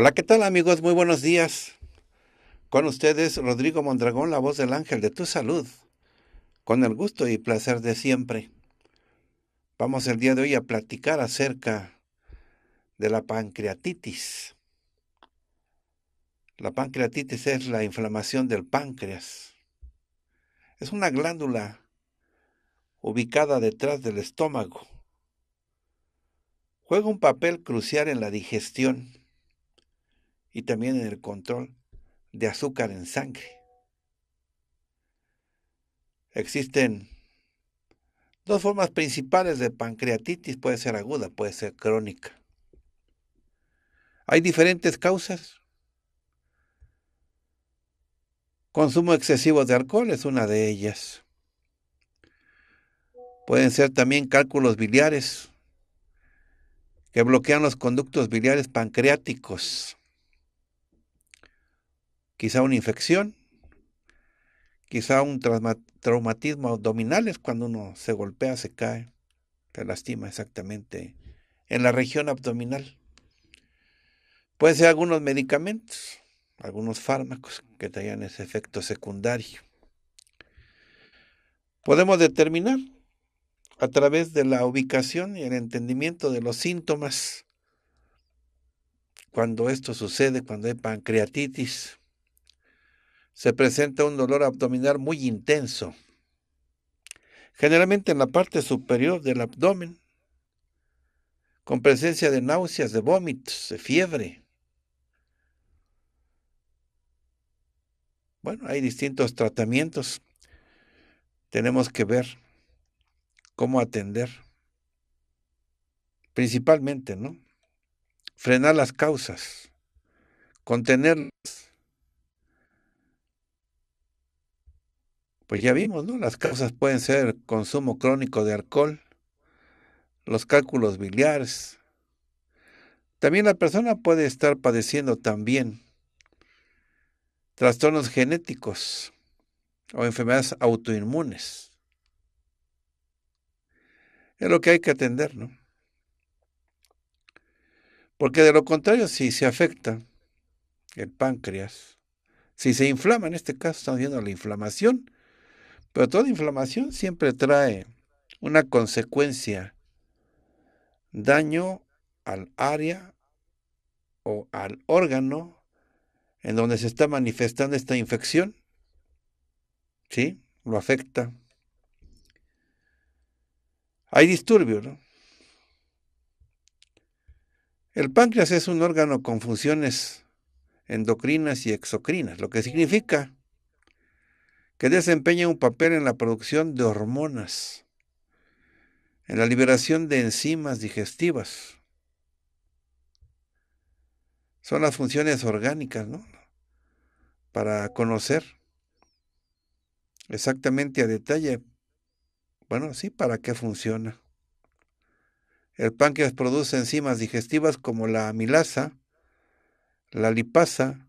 Hola, ¿qué tal amigos? Muy buenos días. Con ustedes Rodrigo Mondragón, la voz del ángel de tu salud, con el gusto y placer de siempre. Vamos el día de hoy a platicar acerca de la pancreatitis. La pancreatitis es la inflamación del páncreas. Es una glándula ubicada detrás del estómago. Juega un papel crucial en la digestión y también en el control de azúcar en sangre. Existen dos formas principales de pancreatitis, puede ser aguda, puede ser crónica. Hay diferentes causas. Consumo excesivo de alcohol es una de ellas. Pueden ser también cálculos biliares que bloquean los conductos biliares pancreáticos quizá una infección, quizá un traumatismo abdominal es cuando uno se golpea, se cae, se lastima exactamente en la región abdominal. Puede ser algunos medicamentos, algunos fármacos que tengan ese efecto secundario. Podemos determinar a través de la ubicación y el entendimiento de los síntomas cuando esto sucede, cuando hay pancreatitis, se presenta un dolor abdominal muy intenso, generalmente en la parte superior del abdomen, con presencia de náuseas, de vómitos, de fiebre. Bueno, hay distintos tratamientos. Tenemos que ver cómo atender, principalmente, ¿no? Frenar las causas, contenerlas pues ya vimos, ¿no? Las causas pueden ser consumo crónico de alcohol, los cálculos biliares. También la persona puede estar padeciendo también trastornos genéticos o enfermedades autoinmunes. Es lo que hay que atender, ¿no? Porque de lo contrario, si se afecta el páncreas, si se inflama, en este caso estamos viendo la inflamación, pero toda inflamación siempre trae una consecuencia, daño al área o al órgano en donde se está manifestando esta infección. ¿Sí? Lo afecta. Hay disturbio, ¿no? El páncreas es un órgano con funciones endocrinas y exocrinas, lo que significa que desempeñan un papel en la producción de hormonas, en la liberación de enzimas digestivas. Son las funciones orgánicas, ¿no? Para conocer exactamente a detalle, bueno, sí, para qué funciona. El páncreas produce enzimas digestivas como la amilasa, la lipasa,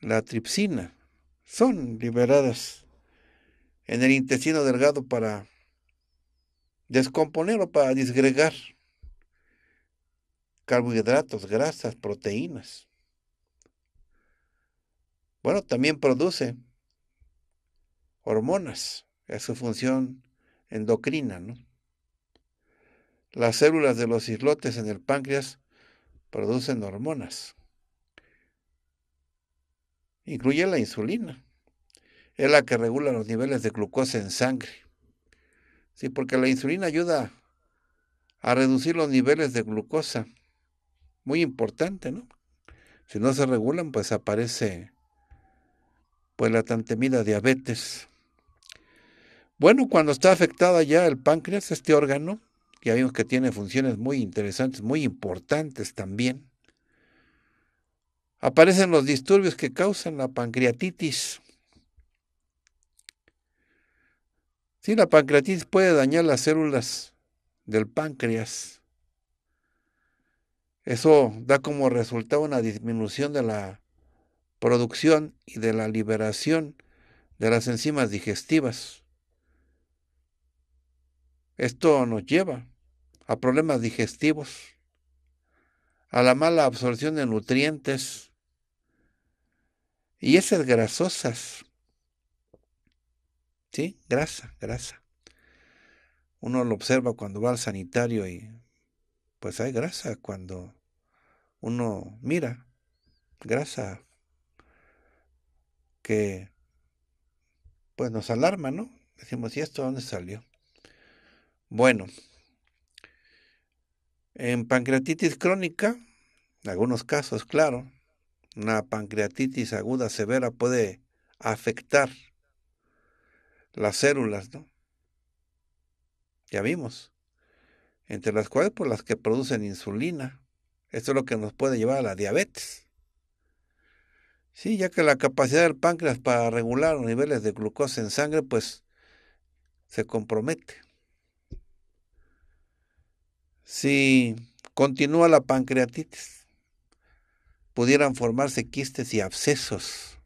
la tripsina. Son liberadas en el intestino delgado para descomponer o para disgregar carbohidratos, grasas, proteínas. Bueno, también produce hormonas, es su función endocrina, ¿no? Las células de los islotes en el páncreas producen hormonas. Incluye la insulina es la que regula los niveles de glucosa en sangre. Sí, porque la insulina ayuda a reducir los niveles de glucosa. Muy importante, ¿no? Si no se regulan, pues aparece pues la tan temida diabetes. Bueno, cuando está afectada ya el páncreas, este órgano, que vimos que tiene funciones muy interesantes, muy importantes también, aparecen los disturbios que causan la pancreatitis. Sí, la pancreatitis puede dañar las células del páncreas. Eso da como resultado una disminución de la producción y de la liberación de las enzimas digestivas. Esto nos lleva a problemas digestivos, a la mala absorción de nutrientes y esas grasosas ¿sí? Grasa, grasa. Uno lo observa cuando va al sanitario y pues hay grasa cuando uno mira, grasa que pues nos alarma, ¿no? Decimos, ¿y esto dónde salió? Bueno, en pancreatitis crónica, en algunos casos, claro, una pancreatitis aguda severa puede afectar las células, ¿no? Ya vimos. Entre las cuales por pues, las que producen insulina. Esto es lo que nos puede llevar a la diabetes. Sí, ya que la capacidad del páncreas para regular los niveles de glucosa en sangre, pues se compromete. Si continúa la pancreatitis, pudieran formarse quistes y abscesos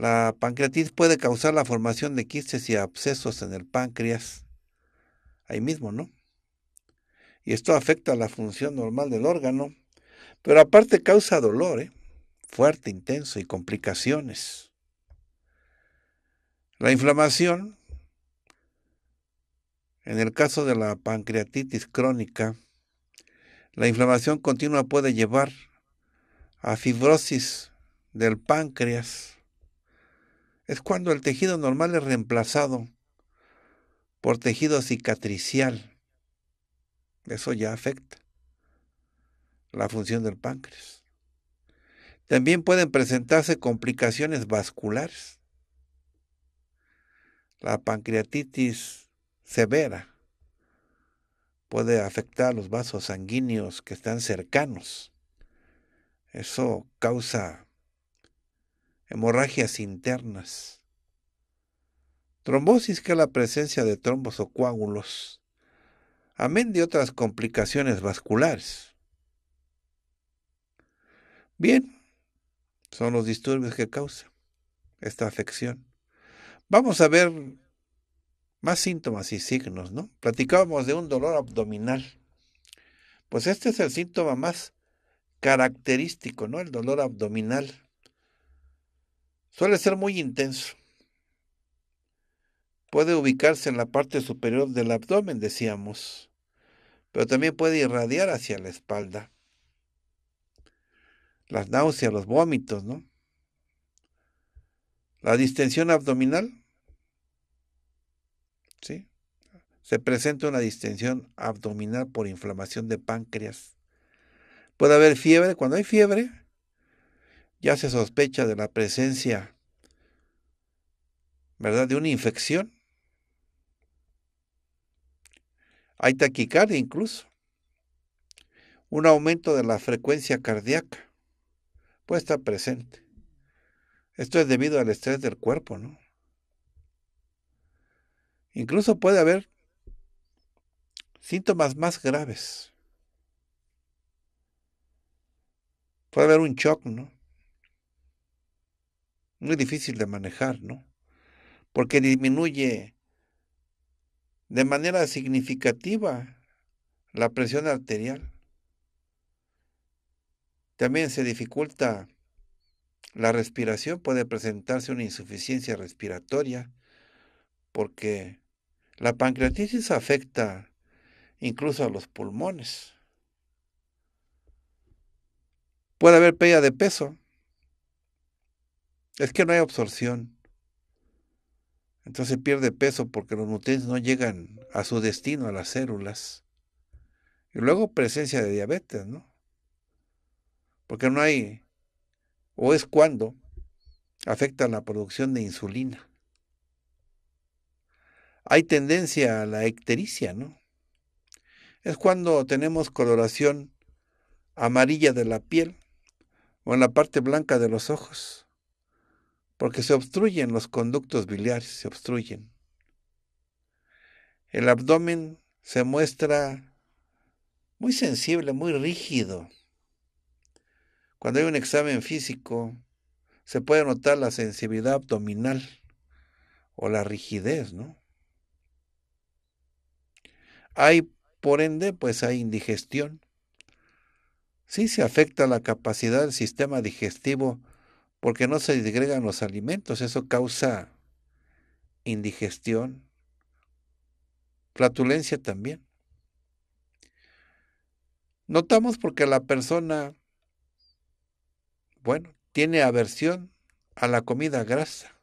la pancreatitis puede causar la formación de quistes y abscesos en el páncreas, ahí mismo, ¿no? Y esto afecta la función normal del órgano, pero aparte causa dolor, ¿eh? fuerte, intenso y complicaciones. La inflamación, en el caso de la pancreatitis crónica, la inflamación continua puede llevar a fibrosis del páncreas, es cuando el tejido normal es reemplazado por tejido cicatricial. Eso ya afecta la función del páncreas. También pueden presentarse complicaciones vasculares. La pancreatitis severa puede afectar los vasos sanguíneos que están cercanos. Eso causa hemorragias internas. Trombosis que es la presencia de trombos o coágulos, amén de otras complicaciones vasculares. Bien, son los disturbios que causa esta afección. Vamos a ver más síntomas y signos, ¿no? Platicábamos de un dolor abdominal. Pues este es el síntoma más característico, ¿no? El dolor abdominal. Suele ser muy intenso. Puede ubicarse en la parte superior del abdomen, decíamos, pero también puede irradiar hacia la espalda. Las náuseas, los vómitos, ¿no? La distensión abdominal. ¿Sí? Se presenta una distensión abdominal por inflamación de páncreas. Puede haber fiebre. Cuando hay fiebre, ya se sospecha de la presencia, ¿verdad?, de una infección. Hay taquicardia incluso. Un aumento de la frecuencia cardíaca puede estar presente. Esto es debido al estrés del cuerpo, ¿no? Incluso puede haber síntomas más graves. Puede haber un shock, ¿no? muy difícil de manejar, ¿no? Porque disminuye de manera significativa la presión arterial. También se dificulta la respiración, puede presentarse una insuficiencia respiratoria, porque la pancreatitis afecta incluso a los pulmones. Puede haber pérdida de peso, es que no hay absorción. Entonces pierde peso porque los nutrientes no llegan a su destino, a las células. Y luego presencia de diabetes, ¿no? Porque no hay, o es cuando afecta la producción de insulina. Hay tendencia a la ictericia, ¿no? Es cuando tenemos coloración amarilla de la piel o en la parte blanca de los ojos porque se obstruyen los conductos biliares, se obstruyen. El abdomen se muestra muy sensible, muy rígido. Cuando hay un examen físico, se puede notar la sensibilidad abdominal o la rigidez, ¿no? Hay, por ende, pues hay indigestión. Sí se afecta la capacidad del sistema digestivo porque no se disgregan los alimentos. Eso causa indigestión, flatulencia también. Notamos porque la persona, bueno, tiene aversión a la comida grasa.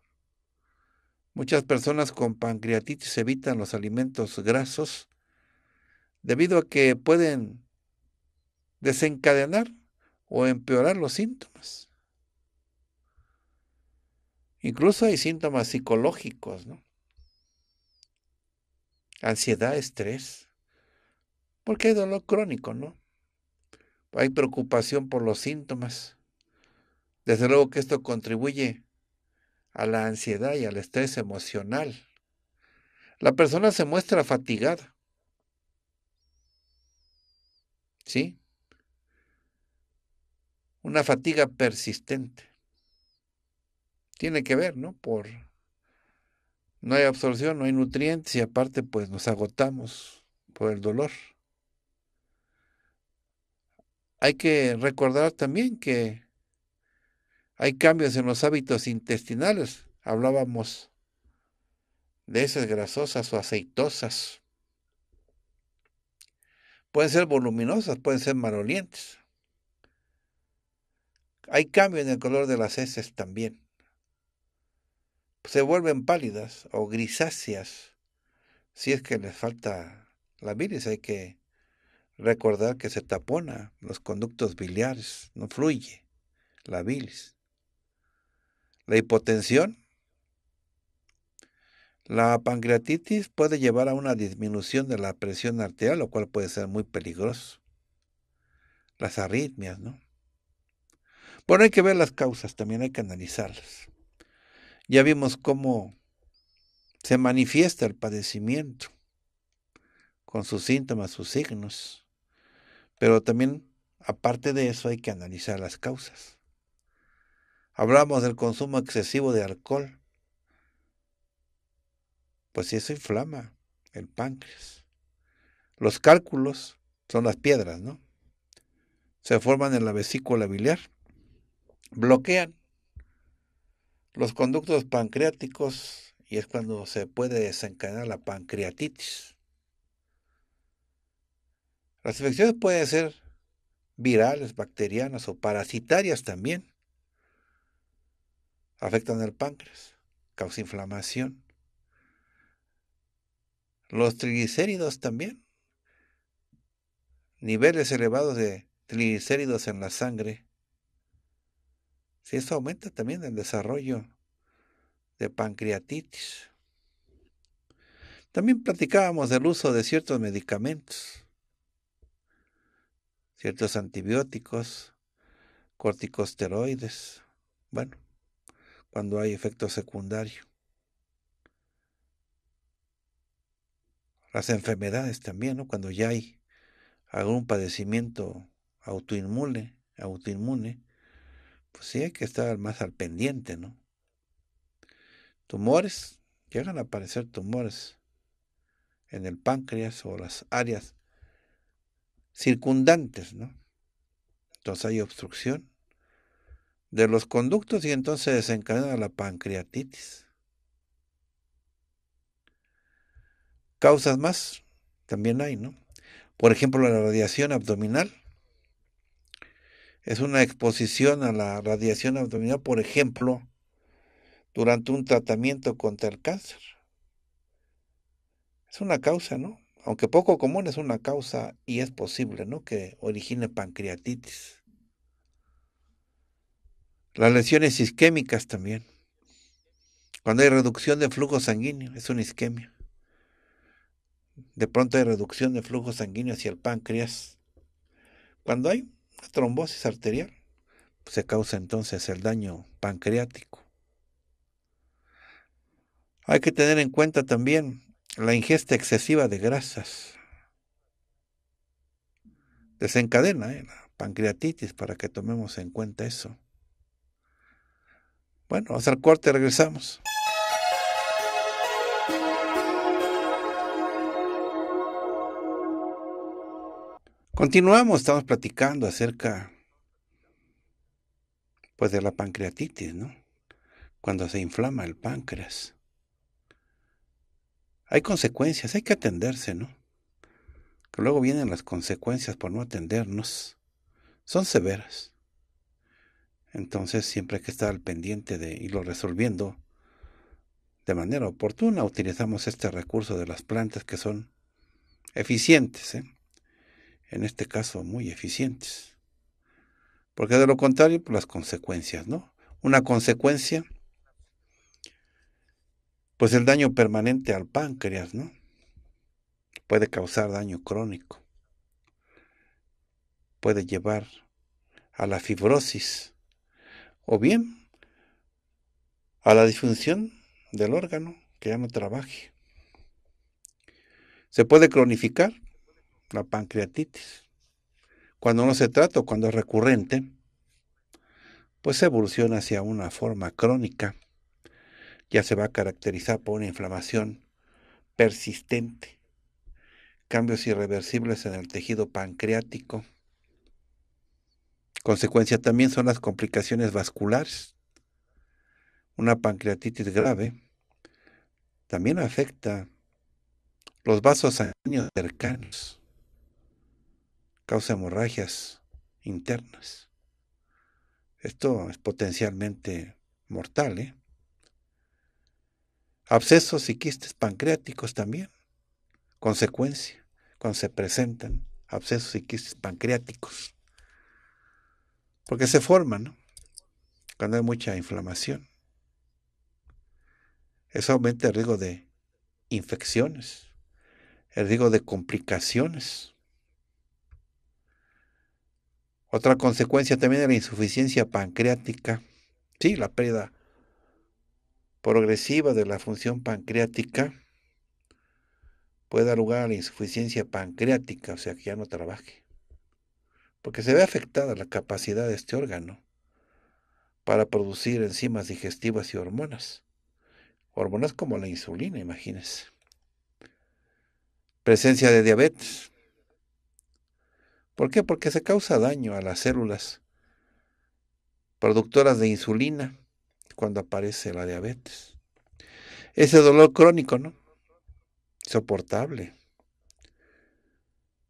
Muchas personas con pancreatitis evitan los alimentos grasos debido a que pueden desencadenar o empeorar los síntomas. Incluso hay síntomas psicológicos, ¿no? Ansiedad, estrés. Porque hay dolor crónico, ¿no? Hay preocupación por los síntomas. Desde luego que esto contribuye a la ansiedad y al estrés emocional. La persona se muestra fatigada. ¿Sí? Una fatiga persistente tiene que ver, ¿no? Por no hay absorción, no hay nutrientes y aparte pues nos agotamos por el dolor. Hay que recordar también que hay cambios en los hábitos intestinales. Hablábamos de heces grasosas o aceitosas. Pueden ser voluminosas, pueden ser malolientes. Hay cambio en el color de las heces también se vuelven pálidas o grisáceas si es que les falta la bilis. Hay que recordar que se tapona los conductos biliares, no fluye la bilis. La hipotensión. La pancreatitis puede llevar a una disminución de la presión arterial, lo cual puede ser muy peligroso. Las arritmias, ¿no? Bueno, hay que ver las causas, también hay que analizarlas. Ya vimos cómo se manifiesta el padecimiento con sus síntomas, sus signos. Pero también, aparte de eso, hay que analizar las causas. Hablamos del consumo excesivo de alcohol. Pues eso inflama el páncreas. Los cálculos son las piedras, ¿no? Se forman en la vesícula biliar, bloquean los conductos pancreáticos y es cuando se puede desencadenar la pancreatitis. Las infecciones pueden ser virales, bacterianas o parasitarias también. Afectan al páncreas, causa inflamación. Los triglicéridos también. Niveles elevados de triglicéridos en la sangre si eso aumenta también el desarrollo de pancreatitis. También platicábamos del uso de ciertos medicamentos, ciertos antibióticos, corticosteroides, bueno, cuando hay efecto secundario. Las enfermedades también, Cuando ya hay algún padecimiento autoinmune, autoinmune, pues sí hay que estar más al pendiente, ¿no? Tumores, llegan a aparecer tumores en el páncreas o las áreas circundantes, ¿no? Entonces hay obstrucción de los conductos y entonces desencadena la pancreatitis. Causas más también hay, ¿no? Por ejemplo, la radiación abdominal es una exposición a la radiación abdominal, por ejemplo, durante un tratamiento contra el cáncer. Es una causa, ¿no? Aunque poco común, es una causa y es posible, ¿no? Que origine pancreatitis. Las lesiones isquémicas también. Cuando hay reducción de flujo sanguíneo, es una isquemia. De pronto hay reducción de flujo sanguíneo hacia el páncreas. Cuando hay la trombosis arterial. Pues, se causa entonces el daño pancreático. Hay que tener en cuenta también la ingesta excesiva de grasas. Desencadena eh, la pancreatitis para que tomemos en cuenta eso. Bueno, hasta el corte regresamos. Continuamos, estamos platicando acerca pues de la pancreatitis, ¿no? Cuando se inflama el páncreas. Hay consecuencias, hay que atenderse, ¿no? Que luego vienen las consecuencias por no atendernos. Son severas. Entonces siempre hay que estar al pendiente de irlo resolviendo de manera oportuna. Utilizamos este recurso de las plantas que son eficientes, ¿eh? en este caso muy eficientes. Porque de lo contrario, pues, las consecuencias, ¿no? Una consecuencia, pues el daño permanente al páncreas, ¿no? Puede causar daño crónico, puede llevar a la fibrosis o bien a la disfunción del órgano que ya no trabaje. Se puede cronificar la pancreatitis. Cuando no se trata o cuando es recurrente, pues evoluciona hacia una forma crónica. Ya se va a caracterizar por una inflamación persistente, cambios irreversibles en el tejido pancreático. Consecuencia también son las complicaciones vasculares. Una pancreatitis grave también afecta los vasos sanguíneos cercanos causa hemorragias internas. Esto es potencialmente mortal. ¿eh? Abscesos y quistes pancreáticos también. Consecuencia, cuando se presentan abscesos y quistes pancreáticos. Porque se forman cuando hay mucha inflamación. Eso aumenta el riesgo de infecciones, el riesgo de complicaciones otra consecuencia también es la insuficiencia pancreática, sí, la pérdida progresiva de la función pancreática puede dar lugar a la insuficiencia pancreática, o sea, que ya no trabaje, porque se ve afectada la capacidad de este órgano para producir enzimas digestivas y hormonas, hormonas como la insulina, imagínense. Presencia de diabetes, ¿Por qué? Porque se causa daño a las células productoras de insulina cuando aparece la diabetes. Ese dolor crónico, ¿no? Soportable.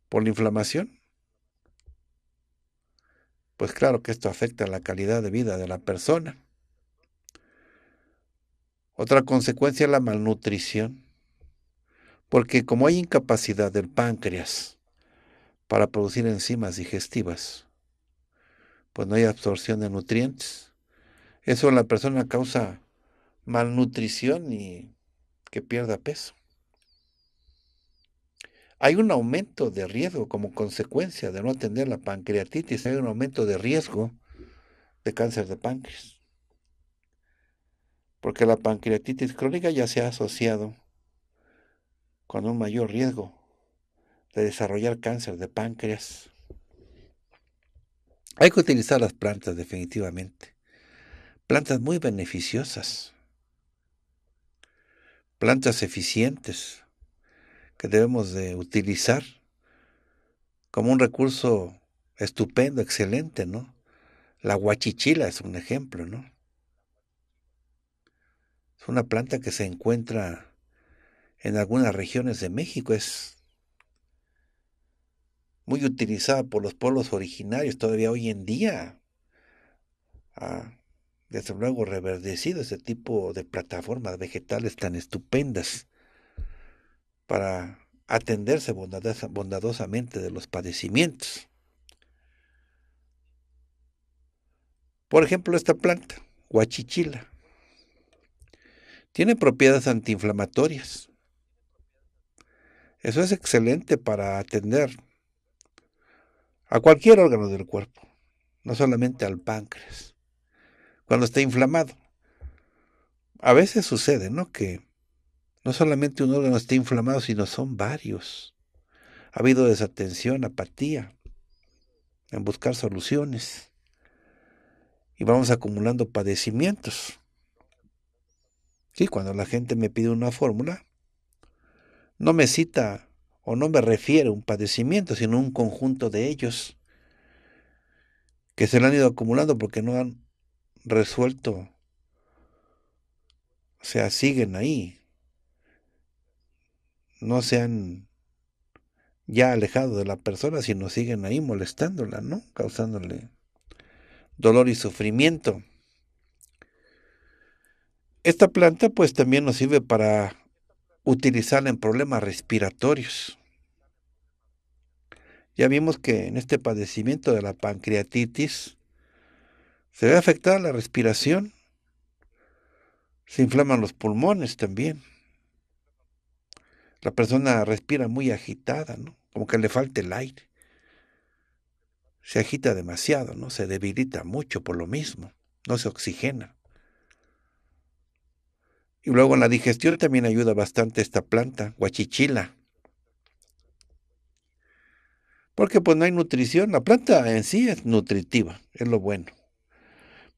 Por la inflamación. Pues claro que esto afecta la calidad de vida de la persona. Otra consecuencia es la malnutrición, porque como hay incapacidad del páncreas, para producir enzimas digestivas, pues no hay absorción de nutrientes. Eso en la persona causa malnutrición y que pierda peso. Hay un aumento de riesgo como consecuencia de no atender la pancreatitis, hay un aumento de riesgo de cáncer de páncreas. Porque la pancreatitis crónica ya se ha asociado con un mayor riesgo de desarrollar cáncer de páncreas. Hay que utilizar las plantas definitivamente. Plantas muy beneficiosas. Plantas eficientes que debemos de utilizar como un recurso estupendo, excelente, ¿no? La guachichila es un ejemplo, ¿no? Es una planta que se encuentra en algunas regiones de México, es muy utilizada por los pueblos originarios todavía hoy en día. Ah, desde luego reverdecido ese tipo de plataformas vegetales tan estupendas para atenderse bondadosamente de los padecimientos. Por ejemplo, esta planta, guachichila, tiene propiedades antiinflamatorias. Eso es excelente para atender a cualquier órgano del cuerpo, no solamente al páncreas, cuando está inflamado. A veces sucede, ¿no? Que no solamente un órgano está inflamado, sino son varios. Ha habido desatención, apatía en buscar soluciones y vamos acumulando padecimientos. Y cuando la gente me pide una fórmula, no me cita o no me refiero a un padecimiento, sino un conjunto de ellos que se le han ido acumulando porque no han resuelto, o sea, siguen ahí, no se han ya alejado de la persona, sino siguen ahí molestándola, ¿no? Causándole dolor y sufrimiento. Esta planta pues también nos sirve para utilizarla en problemas respiratorios. Ya vimos que en este padecimiento de la pancreatitis se ve afectada la respiración, se inflaman los pulmones también. La persona respira muy agitada, ¿no? Como que le falta el aire. Se agita demasiado, ¿no? Se debilita mucho por lo mismo, no se oxigena. Y luego en la digestión también ayuda bastante esta planta, guachichila. Porque pues no hay nutrición, la planta en sí es nutritiva, es lo bueno.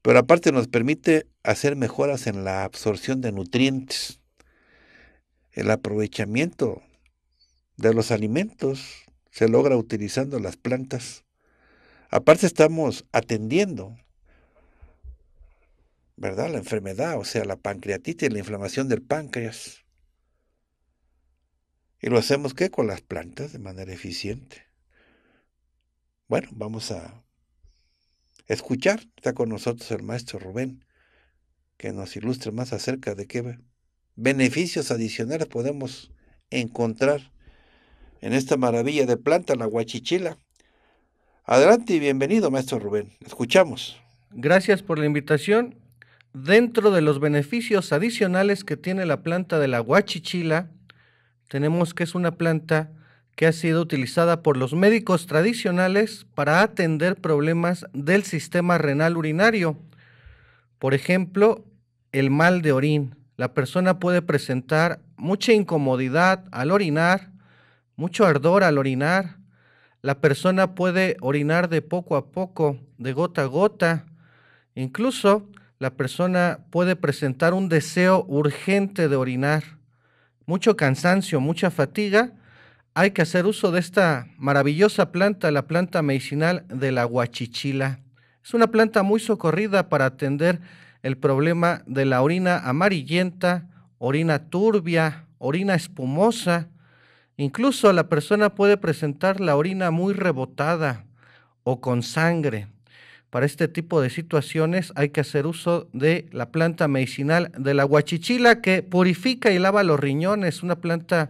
Pero aparte nos permite hacer mejoras en la absorción de nutrientes, el aprovechamiento de los alimentos se logra utilizando las plantas. Aparte estamos atendiendo ¿verdad? La enfermedad, o sea, la pancreatitis, la inflamación del páncreas. ¿Y lo hacemos qué? Con las plantas de manera eficiente. Bueno, vamos a escuchar. Está con nosotros el maestro Rubén, que nos ilustre más acerca de qué beneficios adicionales podemos encontrar en esta maravilla de planta, la guachichila. Adelante y bienvenido, maestro Rubén. Escuchamos. Gracias por la invitación Dentro de los beneficios adicionales que tiene la planta de la guachichila, tenemos que es una planta que ha sido utilizada por los médicos tradicionales para atender problemas del sistema renal urinario. Por ejemplo, el mal de orín. La persona puede presentar mucha incomodidad al orinar, mucho ardor al orinar. La persona puede orinar de poco a poco, de gota a gota. Incluso la persona puede presentar un deseo urgente de orinar, mucho cansancio, mucha fatiga, hay que hacer uso de esta maravillosa planta, la planta medicinal de la guachichila. Es una planta muy socorrida para atender el problema de la orina amarillenta, orina turbia, orina espumosa. Incluso la persona puede presentar la orina muy rebotada o con sangre. Para este tipo de situaciones hay que hacer uso de la planta medicinal de la guachichila que purifica y lava los riñones, una planta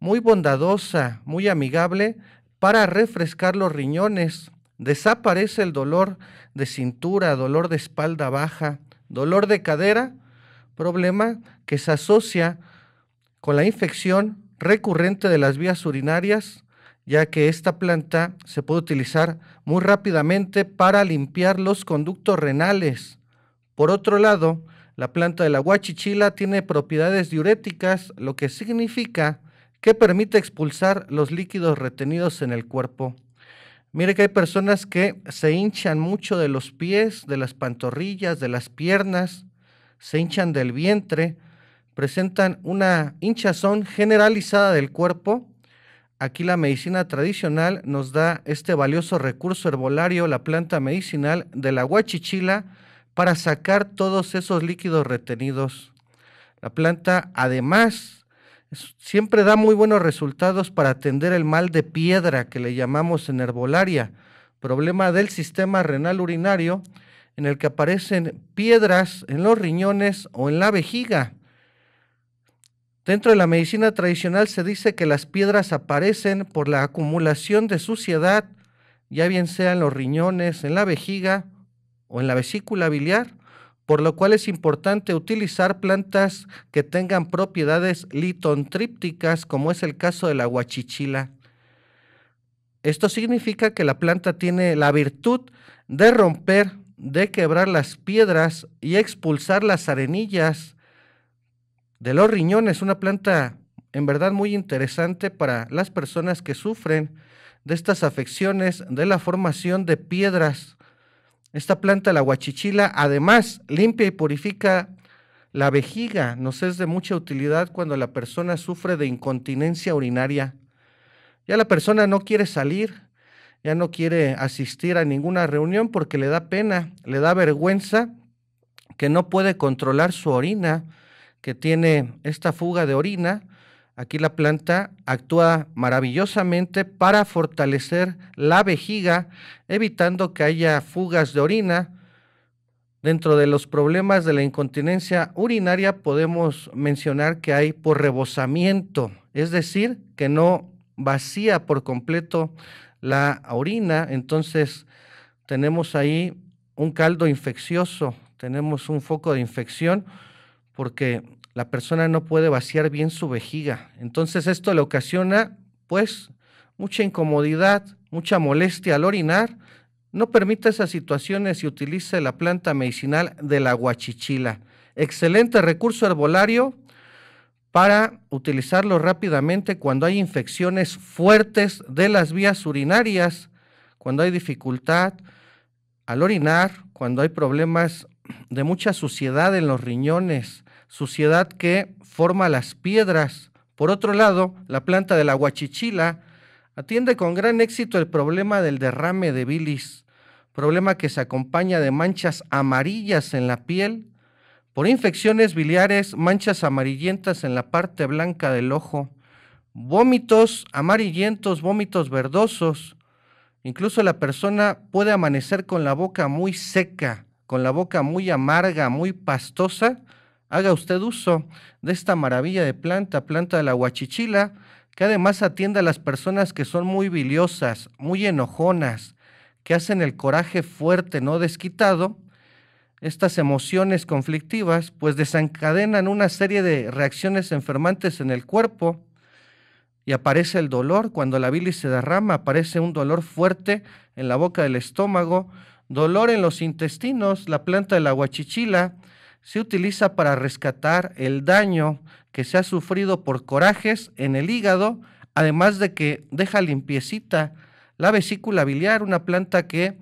muy bondadosa, muy amigable para refrescar los riñones. Desaparece el dolor de cintura, dolor de espalda baja, dolor de cadera, problema que se asocia con la infección recurrente de las vías urinarias ya que esta planta se puede utilizar muy rápidamente para limpiar los conductos renales. Por otro lado, la planta de la guachichila tiene propiedades diuréticas, lo que significa que permite expulsar los líquidos retenidos en el cuerpo. Mire que hay personas que se hinchan mucho de los pies, de las pantorrillas, de las piernas, se hinchan del vientre, presentan una hinchazón generalizada del cuerpo Aquí la medicina tradicional nos da este valioso recurso herbolario, la planta medicinal de la guachichila, para sacar todos esos líquidos retenidos. La planta además siempre da muy buenos resultados para atender el mal de piedra que le llamamos en herbolaria, problema del sistema renal urinario en el que aparecen piedras en los riñones o en la vejiga. Dentro de la medicina tradicional se dice que las piedras aparecen por la acumulación de suciedad, ya bien sea en los riñones, en la vejiga o en la vesícula biliar, por lo cual es importante utilizar plantas que tengan propiedades litontrípticas, como es el caso de la guachichila. Esto significa que la planta tiene la virtud de romper, de quebrar las piedras y expulsar las arenillas de los riñones, una planta en verdad muy interesante para las personas que sufren de estas afecciones, de la formación de piedras. Esta planta, la guachichila, además limpia y purifica la vejiga, nos es de mucha utilidad cuando la persona sufre de incontinencia urinaria. Ya la persona no quiere salir, ya no quiere asistir a ninguna reunión porque le da pena, le da vergüenza que no puede controlar su orina que tiene esta fuga de orina, aquí la planta actúa maravillosamente para fortalecer la vejiga, evitando que haya fugas de orina. Dentro de los problemas de la incontinencia urinaria podemos mencionar que hay por rebosamiento, es decir, que no vacía por completo la orina, entonces tenemos ahí un caldo infeccioso, tenemos un foco de infección porque la persona no puede vaciar bien su vejiga. Entonces esto le ocasiona pues mucha incomodidad, mucha molestia al orinar. No permita esas situaciones y utilice la planta medicinal de la guachichila. Excelente recurso herbolario para utilizarlo rápidamente cuando hay infecciones fuertes de las vías urinarias, cuando hay dificultad al orinar, cuando hay problemas de mucha suciedad en los riñones, suciedad que forma las piedras. Por otro lado, la planta de la guachichila atiende con gran éxito el problema del derrame de bilis, problema que se acompaña de manchas amarillas en la piel, por infecciones biliares, manchas amarillentas en la parte blanca del ojo, vómitos amarillentos, vómitos verdosos. Incluso la persona puede amanecer con la boca muy seca, con la boca muy amarga, muy pastosa, haga usted uso de esta maravilla de planta, planta de la guachichila, que además atiende a las personas que son muy biliosas, muy enojonas, que hacen el coraje fuerte, no desquitado. Estas emociones conflictivas pues desencadenan una serie de reacciones enfermantes en el cuerpo y aparece el dolor cuando la bilis se derrama, aparece un dolor fuerte en la boca del estómago, dolor en los intestinos, la planta de la guachichila se utiliza para rescatar el daño que se ha sufrido por corajes en el hígado, además de que deja limpiecita la vesícula biliar, una planta que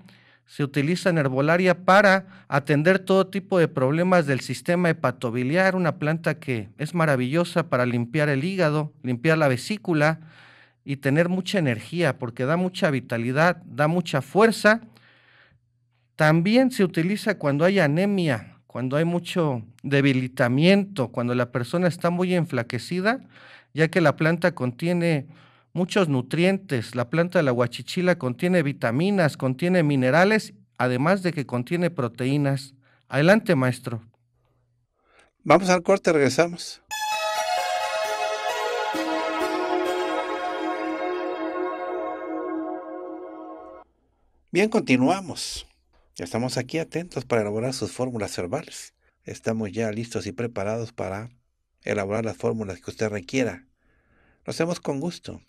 se utiliza en herbolaria para atender todo tipo de problemas del sistema hepatobiliar, una planta que es maravillosa para limpiar el hígado, limpiar la vesícula y tener mucha energía, porque da mucha vitalidad, da mucha fuerza también se utiliza cuando hay anemia, cuando hay mucho debilitamiento, cuando la persona está muy enflaquecida, ya que la planta contiene muchos nutrientes. La planta de la guachichila contiene vitaminas, contiene minerales, además de que contiene proteínas. Adelante, maestro. Vamos al corte, regresamos. Bien, continuamos. Estamos aquí atentos para elaborar sus fórmulas verbales. Estamos ya listos y preparados para elaborar las fórmulas que usted requiera. Lo hacemos con gusto.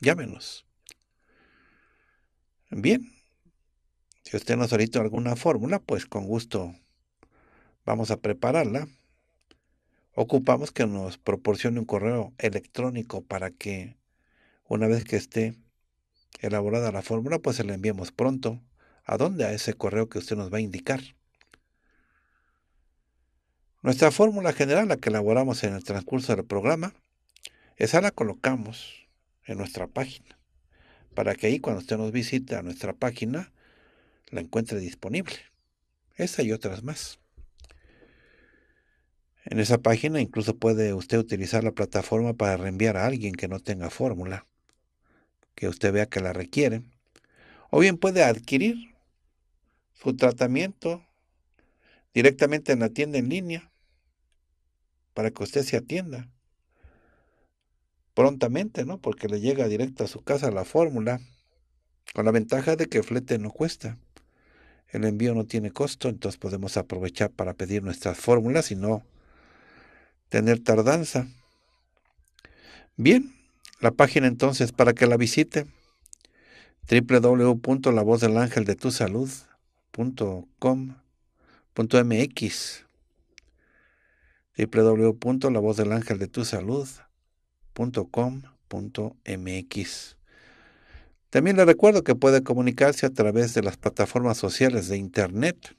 Llámenos. Bien. Si usted nos solicita alguna fórmula, pues con gusto vamos a prepararla. Ocupamos que nos proporcione un correo electrónico para que una vez que esté elaborada la fórmula, pues se la enviemos pronto. ¿A dónde? A ese correo que usted nos va a indicar. Nuestra fórmula general, la que elaboramos en el transcurso del programa, esa la colocamos en nuestra página, para que ahí cuando usted nos visite a nuestra página, la encuentre disponible. Esa y otras más. En esa página incluso puede usted utilizar la plataforma para reenviar a alguien que no tenga fórmula, que usted vea que la requiere. O bien puede adquirir su tratamiento directamente en la tienda en línea para que usted se atienda prontamente, ¿no? Porque le llega directo a su casa la fórmula, con la ventaja de que flete no cuesta. El envío no tiene costo, entonces podemos aprovechar para pedir nuestras fórmulas y no tener tardanza. Bien, la página entonces para que la visite salud punto mx También le recuerdo que puede comunicarse a través de las plataformas sociales de Internet.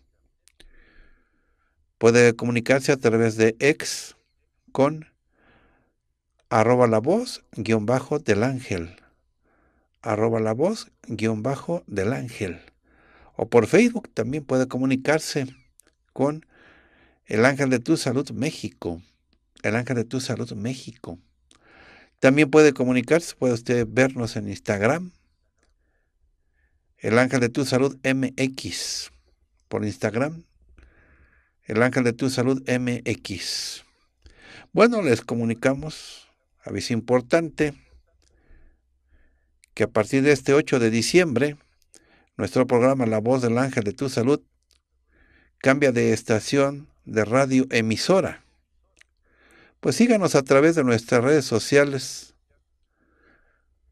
Puede comunicarse a través de ex con arroba la voz guión bajo del ángel arroba la voz guión bajo del ángel o por Facebook también puede comunicarse con el Ángel de Tu Salud México. El Ángel de Tu Salud México. También puede comunicarse, puede usted vernos en Instagram. El Ángel de Tu Salud MX. Por Instagram. El Ángel de Tu Salud MX. Bueno, les comunicamos aviso importante que a partir de este 8 de diciembre nuestro programa La Voz del Ángel de Tu Salud cambia de estación de radio emisora. Pues síganos a través de nuestras redes sociales,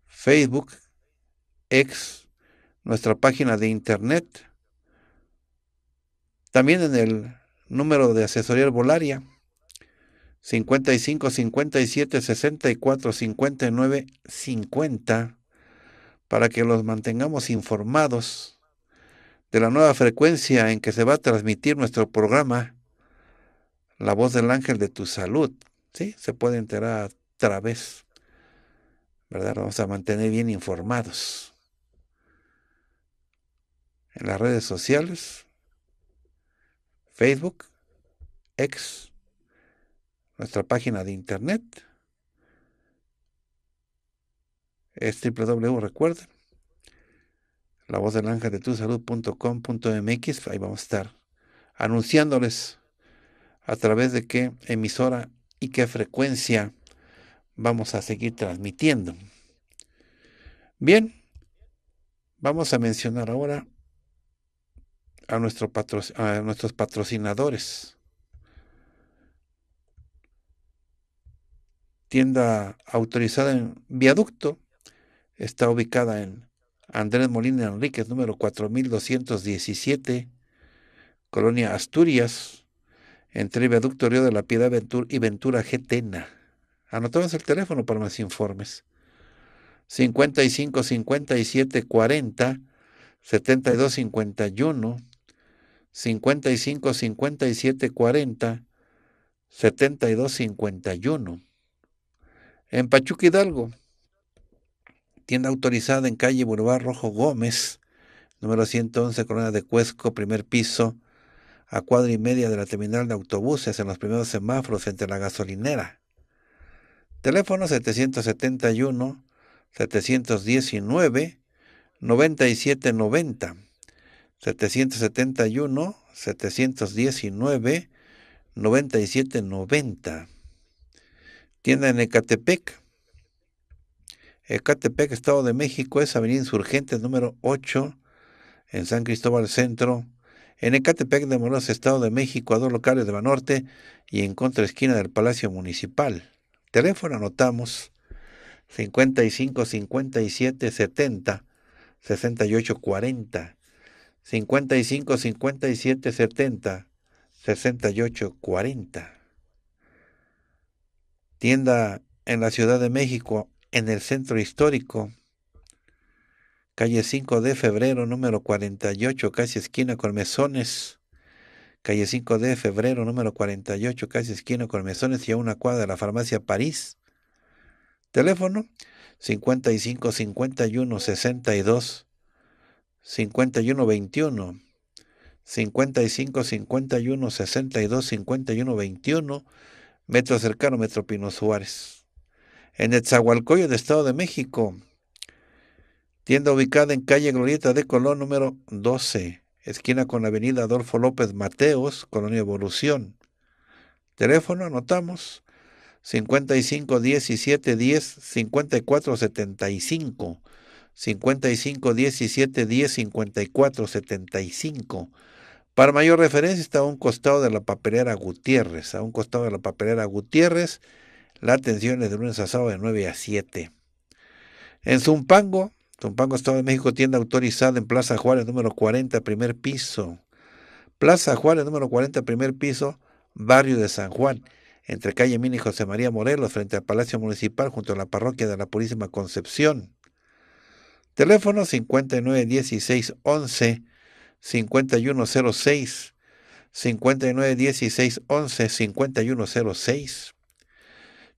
Facebook, X, nuestra página de internet, también en el número de asesoría volaria 55 57 64 59 50 para que los mantengamos informados de la nueva frecuencia en que se va a transmitir nuestro programa, La voz del ángel de tu salud. ¿Sí? Se puede enterar a través, ¿verdad? Vamos a mantener bien informados. En las redes sociales, Facebook, X, nuestra página de internet es www, recuerden. La voz del ángel de tu salud.com.mx. Ahí vamos a estar anunciándoles a través de qué emisora y qué frecuencia vamos a seguir transmitiendo. Bien, vamos a mencionar ahora a, a nuestros patrocinadores. Tienda autorizada en Viaducto, Está ubicada en Andrés Molina Enríquez, número 4217, Colonia Asturias, entre Viaducto Río de la Piedad Ventura y Ventura Getena. Anotamos el teléfono para más informes. 55 57 40 72 51 55 57 40 72 51 en Pachuca Hidalgo Tienda autorizada en calle Boulevard Rojo Gómez, número 111, Corona de Cuesco, primer piso, a cuadra y media de la terminal de autobuses en los primeros semáforos entre la gasolinera. Teléfono 771 719 9790 771 719 9790 Tienda en Ecatepec Ecatepec, Estado de México, es Avenida Insurgente número 8, en San Cristóbal Centro. En Ecatepec de Morelos, Estado de México, a dos locales de Norte y en contra esquina del Palacio Municipal. Teléfono anotamos 55 57 70 68 40. 55 57 70 68 40. Tienda en la Ciudad de México, en el centro histórico, calle 5 de febrero, número 48, casi esquina con Calle 5 de febrero, número 48, casi esquina con y a una cuadra de la farmacia París. Teléfono 55 51 62 51 21 55 51 62 51 21 Metro cercano Metro Pino Suárez en el del Estado de México. Tienda ubicada en calle Glorieta de Colón número 12, esquina con la avenida Adolfo López Mateos, Colonia Evolución. Teléfono, anotamos, 55 17 10 54 75. 55 17 10 54 75. Para mayor referencia está a un costado de la papelera Gutiérrez, a un costado de la papelera Gutiérrez la atención es de lunes a sábado de 9 a 7. En Zumpango, Zumpango, Estado de México, tienda autorizada en Plaza Juárez, número 40, primer piso. Plaza Juárez, número 40, primer piso, barrio de San Juan, entre calle Mini y José María Morelos, frente al Palacio Municipal, junto a la parroquia de la Purísima Concepción. Teléfono 591611 5106 591611 5106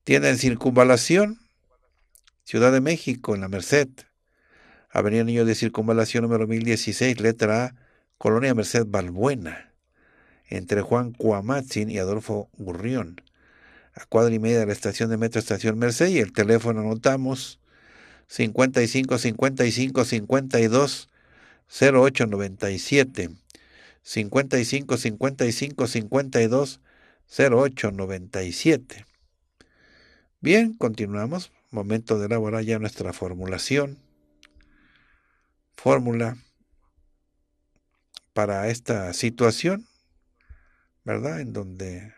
Tienda en Circunvalación, Ciudad de México, en la Merced. Avenida Niño de Circunvalación número 1016, letra A, Colonia Merced Balbuena, entre Juan Cuamatzin y Adolfo Gurrión, a cuadra y media de la estación de metro Estación Merced, y el teléfono anotamos 55 55 52 08 55 55 52 08 Bien, continuamos. Momento de elaborar ya nuestra formulación. Fórmula para esta situación, ¿verdad? En donde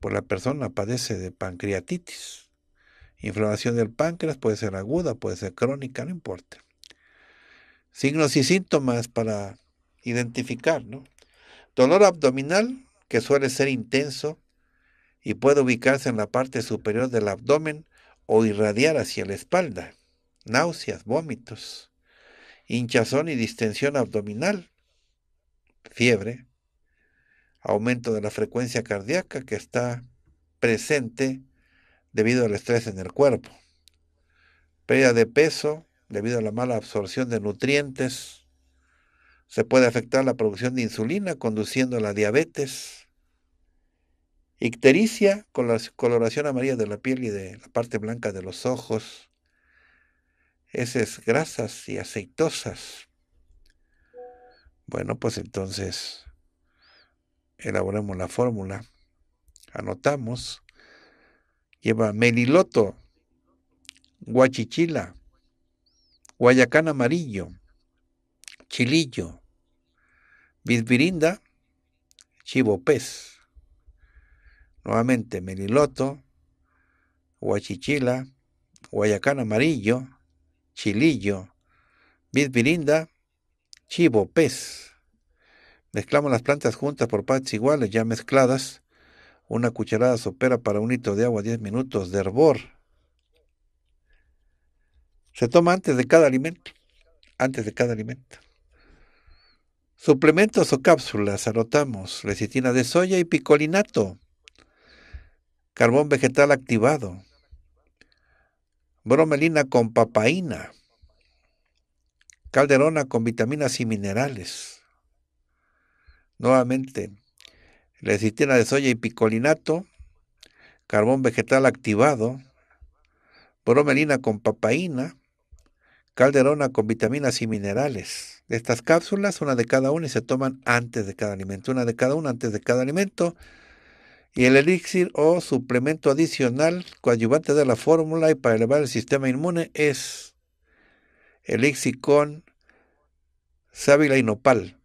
por pues, la persona padece de pancreatitis. Inflamación del páncreas puede ser aguda, puede ser crónica, no importa. Signos y síntomas para identificar, ¿no? Dolor abdominal, que suele ser intenso, y puede ubicarse en la parte superior del abdomen o irradiar hacia la espalda. Náuseas, vómitos, hinchazón y distensión abdominal, fiebre, aumento de la frecuencia cardíaca que está presente debido al estrés en el cuerpo, pérdida de peso debido a la mala absorción de nutrientes, se puede afectar la producción de insulina conduciendo a la diabetes, Ictericia, coloración amarilla de la piel y de la parte blanca de los ojos. Esas grasas y aceitosas. Bueno, pues entonces elaboramos la fórmula. Anotamos. Lleva meliloto, guachichila, guayacán amarillo, chilillo, bisbirinda, pez nuevamente Meliloto, Huachichila, Guayacán Amarillo, Chilillo, Vidvirinda, Chivo, Pez. Mezclamos las plantas juntas por partes iguales, ya mezcladas. Una cucharada sopera para un litro de agua, 10 minutos de hervor. Se toma antes de cada alimento. Antes de cada alimento. Suplementos o cápsulas, anotamos, lecitina de soya y picolinato carbón vegetal activado, bromelina con papaína, calderona con vitaminas y minerales. Nuevamente, lecitina de soya y picolinato, carbón vegetal activado, bromelina con papaína, calderona con vitaminas y minerales. estas cápsulas, una de cada una y se toman antes de cada alimento, una de cada una antes de cada alimento y el elixir o suplemento adicional coadyuvante de la fórmula y para elevar el sistema inmune es elixir con sábila y nopal.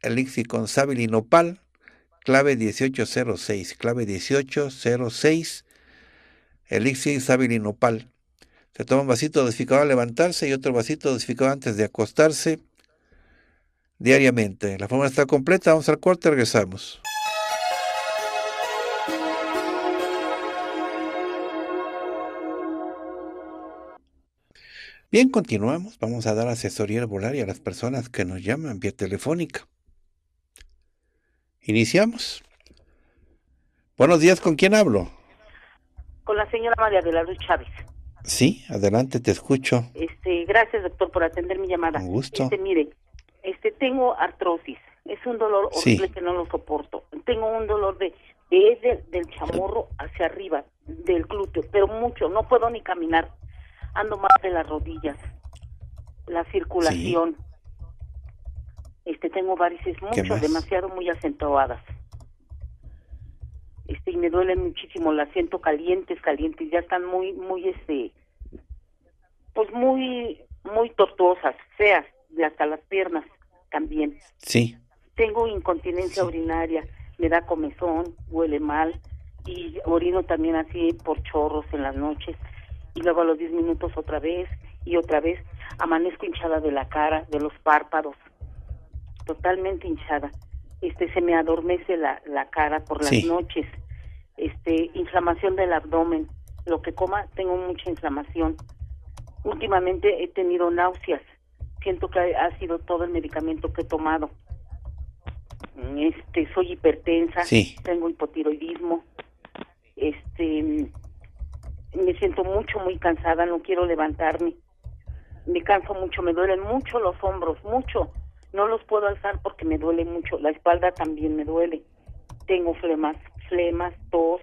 Elixir con sábila y nopal, clave 1806, clave 1806, elixir sábila y nopal. Se toma un vasito dosificado al levantarse y otro vasito dosificado antes de acostarse diariamente. La fórmula está completa, vamos al corte, regresamos. Bien, continuamos. Vamos a dar asesoría al y a las personas que nos llaman vía telefónica. Iniciamos. Buenos días, ¿con quién hablo? Con la señora María de la Luz Chávez. Sí, adelante, te escucho. Este, gracias, doctor, por atender mi llamada. Un gusto. Este, mire, este, tengo artrosis. Es un dolor horrible que no lo soporto. Tengo un dolor de, del chamorro hacia arriba, del glúteo, pero mucho. No puedo ni caminar ando mal de las rodillas, la circulación. Este, tengo varices mucho, demasiado muy acentuadas. Este, y me duele muchísimo, las siento calientes, calientes, ya están muy, muy, este, pues muy, muy tortuosas, feas, hasta las piernas también. Sí. Tengo incontinencia urinaria, me da comezón, huele mal, y orino también así por chorros en las noches y luego a los 10 minutos otra vez y otra vez amanezco hinchada de la cara, de los párpados, totalmente hinchada. Este se me adormece la, cara por las noches. Este inflamación del abdomen, lo que coma tengo mucha inflamación. Últimamente he tenido náuseas. Siento que ha sido todo el medicamento que he tomado. Este soy hipertensa, tengo hipotiroidismo. Este me siento mucho, muy cansada, no quiero levantarme. Me canso mucho, me duelen mucho los hombros, mucho. No los puedo alzar porque me duele mucho. La espalda también me duele. Tengo flemas, flemas, tos.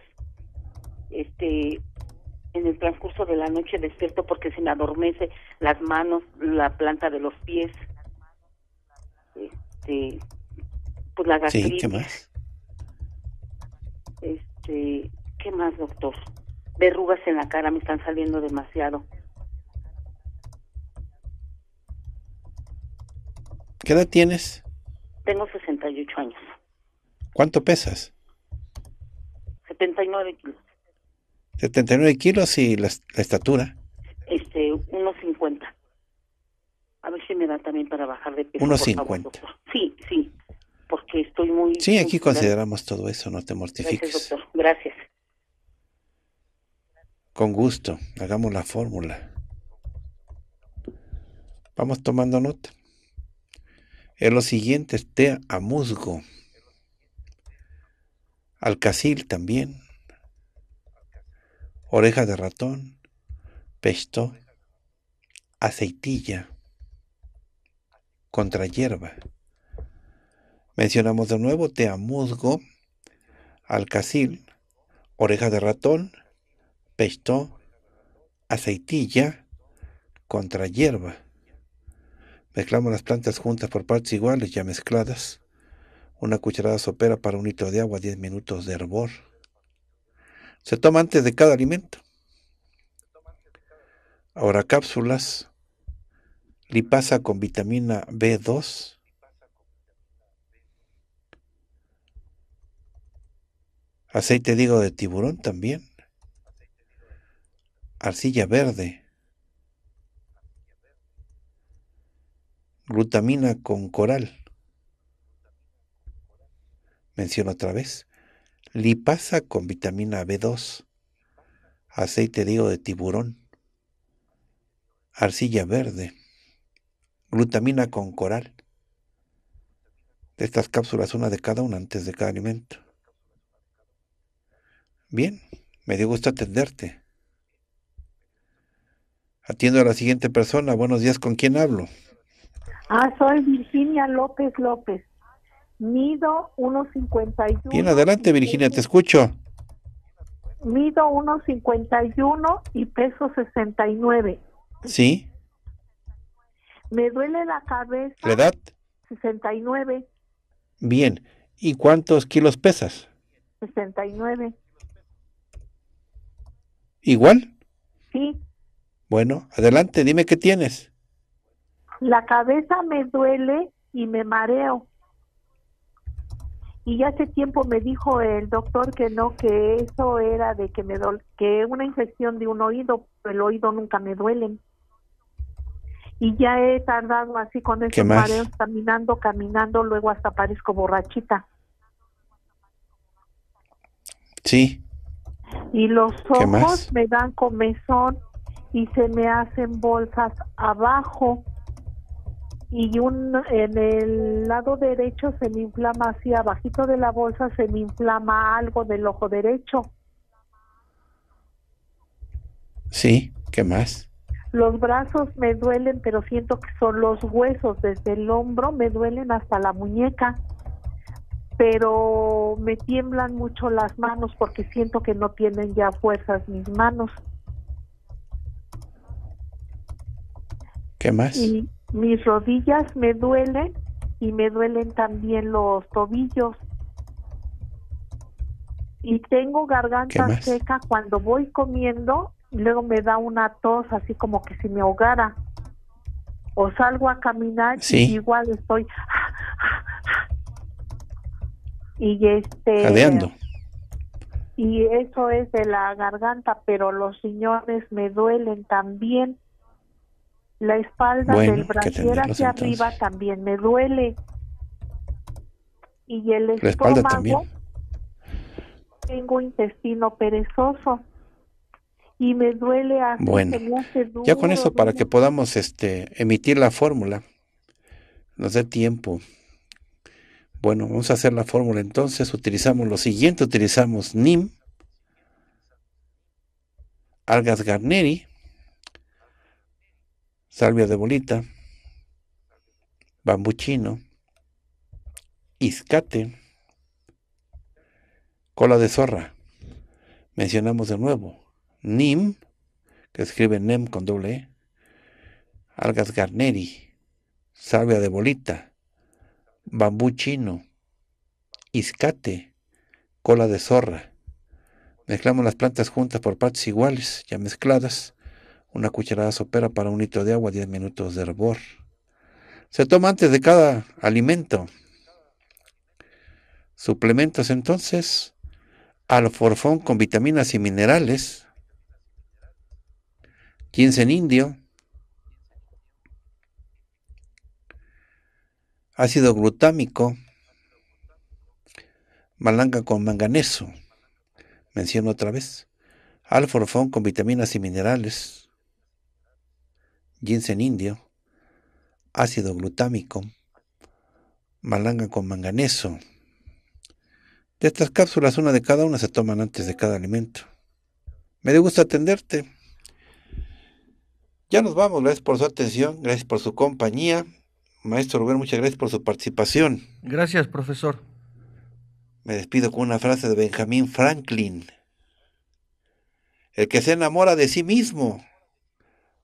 Este, en el transcurso de la noche despierto porque se me adormece las manos, la planta de los pies. Este, pues la gastritis. Sí, ¿qué más? Este, ¿qué más, doctor? verrugas en la cara me están saliendo demasiado. ¿Qué edad tienes? Tengo 68 años. ¿Cuánto pesas? 79 kilos. 79 kilos y la, estatura. Este, 1.50. A ver si me da también para bajar de peso. 1.50. Sí, sí, porque estoy muy... Sí, aquí consideramos todo eso, no te mortifiques. Gracias. Con gusto, hagamos la fórmula. Vamos tomando nota. En los siguientes, té este a musgo, alcacil también, oreja de ratón, pesto, aceitilla, contra hierba. Mencionamos de nuevo te a musgo, alcacil, oreja de ratón, aceitilla contra hierba. Mezclamos las plantas juntas por partes iguales ya mezcladas. Una cucharada sopera para un litro de agua, 10 minutos de hervor. Se toma antes de cada alimento. Ahora cápsulas. Lipasa con vitamina B2. Aceite de de tiburón también arcilla verde, glutamina con coral, menciono otra vez, lipasa con vitamina B2, aceite de hígado de tiburón, arcilla verde, glutamina con coral. De estas cápsulas, una de cada una antes de cada alimento. Bien, me dio gusto atenderte. Atiendo a la siguiente persona. Buenos días, ¿con quién hablo? Ah, soy Virginia López López. Mido 1.51. Bien, adelante Virginia, te escucho. Mido 1.51 y peso 69. Sí. Me duele la cabeza. ¿La edad? 69. Bien. ¿Y cuántos kilos pesas? 69. ¿Igual? Sí. Bueno, adelante, dime qué tienes. La cabeza me duele y me mareo. Y ya hace tiempo me dijo el doctor que no, que eso era de que me duele que una infección de un oído, el oído nunca me duele. Y ya he tardado así con esos mareos, caminando, caminando, luego hasta parezco borrachita. Sí. Y los ojos me dan comezón y se me hacen bolsas abajo y un en el lado derecho se me inflama así abajito de la bolsa se me inflama algo del ojo derecho. Sí, ¿qué más? Los brazos me duelen, pero siento que son los huesos desde el hombro me duelen hasta la muñeca. Pero me tiemblan mucho las manos porque siento que no tienen ya fuerzas mis manos. más? Y mis rodillas me duelen y me duelen también los tobillos. Y tengo garganta seca cuando voy comiendo, luego me da una tos así como que si me ahogara. O salgo a caminar y igual estoy y este Jadeando. y eso es de la garganta pero los riñones me duelen también la espalda del brasier hacia arriba también me duele. Y el La espalda también. tengo intestino perezoso y me duele hasta bueno, Ya con eso para que podamos este emitir la fórmula. Nos dé tiempo. Bueno, vamos a hacer la fórmula entonces. Utilizamos lo siguiente, utilizamos NIM, algas garneri, salvia de bolita, bambú chino, iscate, cola de zorra. Mencionamos de nuevo nim, que escribe nem con doble e, algas garneri, salvia de bolita, bambú chino, iscate, cola de zorra. Mezclamos las plantas juntas por partes iguales, ya mezcladas, una cucharada sopera para un litro de agua, 10 minutos de hervor. Se toma antes de cada alimento. Suplementos entonces, alforfón con vitaminas y minerales, en indio, ácido glutámico, malanga con manganeso, menciono otra vez, alforfón con vitaminas y minerales, ginseng indio, ácido glutámico, malanga con manganeso. De estas cápsulas, una de cada una se toman antes de cada alimento. Me dio gusto atenderte. Ya nos vamos, gracias por su atención, gracias por su compañía. Maestro Rubén, muchas gracias por su participación. Gracias, profesor. Me despido con una frase de Benjamín Franklin. El que se enamora de sí mismo